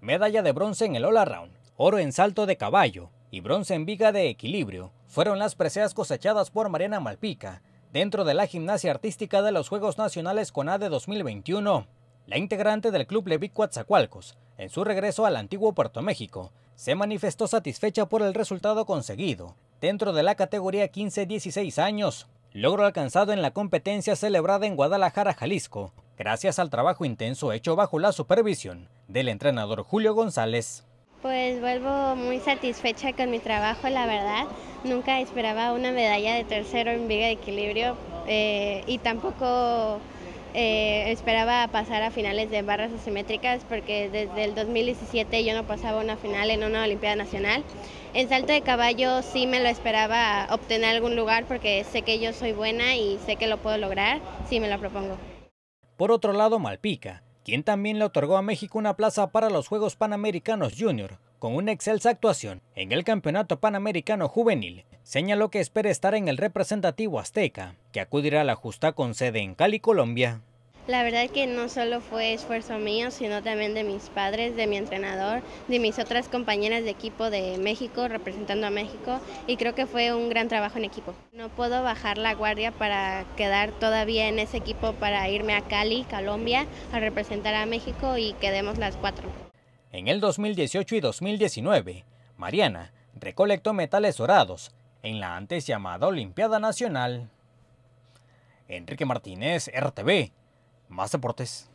Medalla de bronce en el all around, oro en salto de caballo y bronce en viga de equilibrio fueron las preseas cosechadas por Mariana Malpica dentro de la gimnasia artística de los Juegos Nacionales CONADE 2021. La integrante del club Levi Coatzacoalcos, en su regreso al antiguo Puerto México, se manifestó satisfecha por el resultado conseguido dentro de la categoría 15-16 años, logro alcanzado en la competencia celebrada en Guadalajara, Jalisco, gracias al trabajo intenso hecho bajo la supervisión del entrenador Julio González. Pues vuelvo muy satisfecha con mi trabajo, la verdad. Nunca esperaba una medalla de tercero en viga de equilibrio eh, y tampoco eh, esperaba pasar a finales de barras asimétricas porque desde el 2017 yo no pasaba una final en una Olimpiada Nacional. En salto de caballo sí me lo esperaba obtener algún lugar porque sé que yo soy buena y sé que lo puedo lograr sí me lo propongo. Por otro lado, Malpica, quien también le otorgó a México una plaza para los Juegos Panamericanos Junior, con una excelsa actuación en el Campeonato Panamericano Juvenil, señaló que espera estar en el representativo azteca, que acudirá a la justa con sede en Cali, Colombia. La verdad que no solo fue esfuerzo mío, sino también de mis padres, de mi entrenador, de mis otras compañeras de equipo de México, representando a México, y creo que fue un gran trabajo en equipo. No puedo bajar la guardia para quedar todavía en ese equipo para irme a Cali, Colombia, a representar a México y quedemos las cuatro. En el 2018 y 2019, Mariana recolectó metales dorados en la antes llamada Olimpiada Nacional. Enrique Martínez, RTV, más deportes.